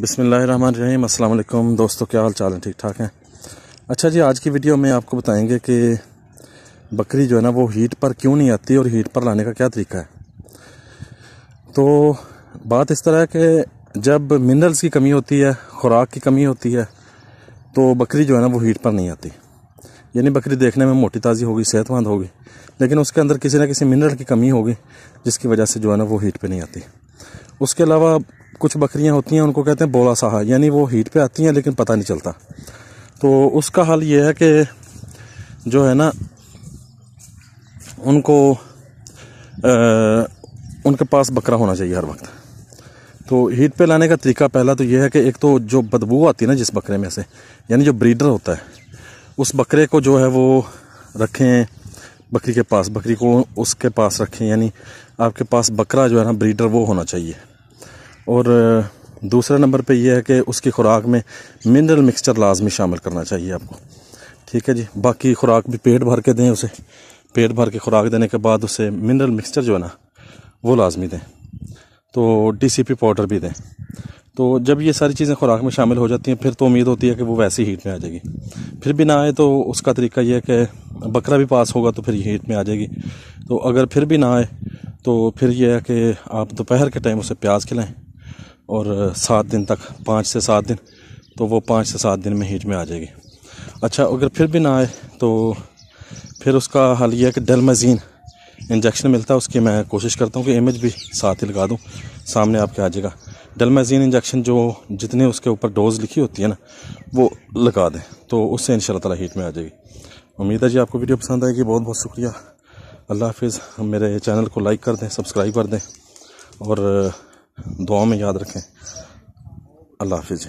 बिसमीम अल्लाम दोस्तों क्या हाल चाल हैं ठीक ठाक हैं अच्छा जी आज की वीडियो में आपको बताएंगे कि बकरी जो है ना वो हीट पर क्यों नहीं आती और हीट पर लाने का क्या तरीका है तो बात इस तरह है कि जब मिनरल्स की कमी होती है खुराक की कमी होती है तो बकरी जो है ना वो हीट पर नहीं आती यानी बकरी देखने में मोटी ताज़ी होगी सेहतमंद होगी लेकिन उसके अंदर किसी ना किसी मिनरल की कमी होगी जिसकी वजह से जो है ना वो हीट पर नहीं आती उसके अलावा कुछ बकरियां होती हैं उनको कहते हैं बोला साहा यानी वो हीट पे आती हैं लेकिन पता नहीं चलता तो उसका हल ये है कि जो है ना उनको आ, उनके पास बकरा होना चाहिए हर वक्त तो हीट पे लाने का तरीका पहला तो यह है कि एक तो जो बदबू आती है ना जिस बकरे में से यानी जो ब्रीडर होता है उस बकरे को जो है वो रखें बकरी के पास बकरी को उसके पास रखें यानी आपके पास बकरा जो है ना ब्रीडर वो होना चाहिए और दूसरा नंबर पे ये है कि उसकी खुराक में मिनरल मिक्सचर लाजमी शामिल करना चाहिए आपको ठीक है जी बाकी खुराक भी पेट भर के दें उसे पेट भर के खुराक देने के बाद उसे मिनरल मिक्सचर जो है ना वो लाजमी दें तो डी पाउडर भी दें तो जब ये सारी चीज़ें खुराक में शामिल हो जाती हैं फिर तो उम्मीद होती है कि वो वैसे हीट में आ जाएगी फिर भी ना आए तो उसका तरीका यह है कि बकरा भी पास होगा तो फिर हीट में आ जाएगी तो अगर फिर भी ना आए तो फिर यह है कि आप दोपहर के टाइम उसे प्याज खिलाएँ और सात दिन तक पाँच से सात दिन तो वो पाँच से सात दिन में हीट में आ जाएगी अच्छा अगर फिर भी ना आए तो फिर उसका हल यह है कि मज़ीन इंजेक्शन मिलता है उसकी मैं कोशिश करता हूँ कि इमेज भी साथ ही लगा दूँ सामने आपके आ जाएगा मज़ीन इंजेक्शन जो जितने उसके ऊपर डोज लिखी होती है ना वो लगा दें तो उससे इन शाला हीट में आ जाएगी उम्मीद है जी आपको वीडियो पसंद आएगी बहुत बहुत शुक्रिया अल्लाह हाफिज़ मेरे चैनल को लाइक कर दें सब्सक्राइब कर दें और दुआ में याद रखें अल्लाह हाफिज़